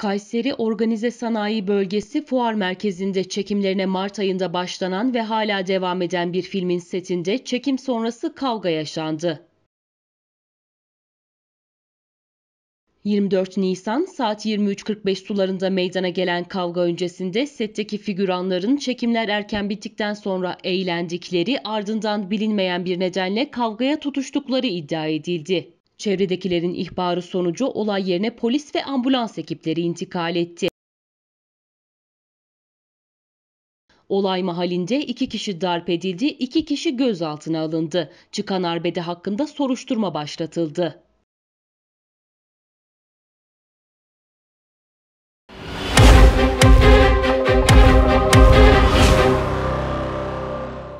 Kayseri Organize Sanayi Bölgesi Fuar Merkezi'nde çekimlerine Mart ayında başlanan ve hala devam eden bir filmin setinde çekim sonrası kavga yaşandı. 24 Nisan saat 23.45 sularında meydana gelen kavga öncesinde setteki figüranların çekimler erken bittikten sonra eğlendikleri ardından bilinmeyen bir nedenle kavgaya tutuştukları iddia edildi. Çevredekilerin ihbarı sonucu olay yerine polis ve ambulans ekipleri intikal etti. Olay mahallinde iki kişi darp edildi, iki kişi gözaltına alındı. Çıkan arbede hakkında soruşturma başlatıldı.